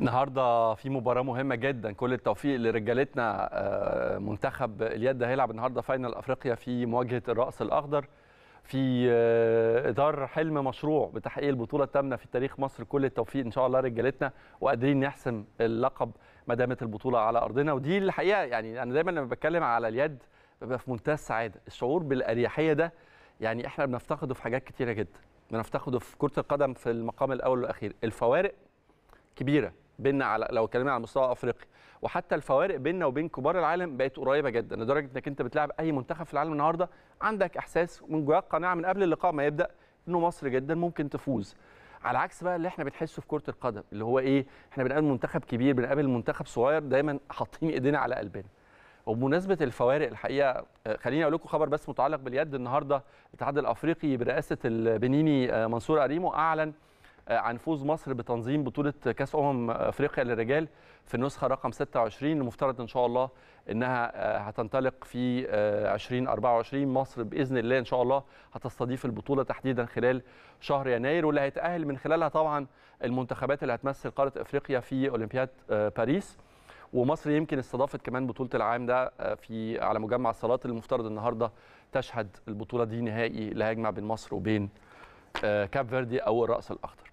النهارده في مباراه مهمه جدا كل التوفيق لرجالتنا آه، منتخب اليد هيلعب النهارده فاينل افريقيا في مواجهه الراس الاخضر في دار آه، حلم مشروع بتحقيق البطوله الثامنه في تاريخ مصر كل التوفيق ان شاء الله رجالتنا وقادرين نحسم اللقب ما دامت البطوله على ارضنا ودي الحقيقه يعني انا دايما لما بتكلم على اليد ببقى في منتهى السعاده الشعور بالاريحيه ده يعني احنا بنفتقده في حاجات كتيره جدا بنفتقده في كره القدم في المقام الاول والاخير الفوارق كبيره بيننا على لو اتكلمنا على مستوى افريقيا وحتى الفوارق بيننا وبين كبار العالم بقت قريبه جدا لدرجه انك انت بتلعب اي منتخب في العالم النهارده عندك احساس من جواك قناعه من قبل اللقاء ما يبدا انه مصر جدا ممكن تفوز على عكس بقى اللي احنا بنحسه في كره القدم اللي هو ايه احنا بنقابل منتخب كبير بنقابل منتخب صغير دايما حاطين ايدينا على قلبنا وبمناسبه الفوارق الحقيقه آه، خليني اقول لكم خبر بس متعلق باليد النهارده الاتحاد الافريقي برئاسه البنيني آه، منصور اريمو اعلن آه، عن فوز مصر بتنظيم بطوله كاس امم افريقيا للرجال في النسخه رقم 26 المفترض ان شاء الله انها آه، هتنطلق في 2024 آه، مصر باذن الله ان شاء الله هتستضيف البطوله تحديدا خلال شهر يناير واللي هيتاهل من خلالها طبعا المنتخبات اللي هتمثل قاره افريقيا في اولمبياد باريس ومصر يمكن استضافت كمان بطوله العام ده في على مجمع الصالات المفترض النهارده تشهد البطوله دي نهائي اللي هيجمع بين مصر وبين كاب فيردي او الراس الاخضر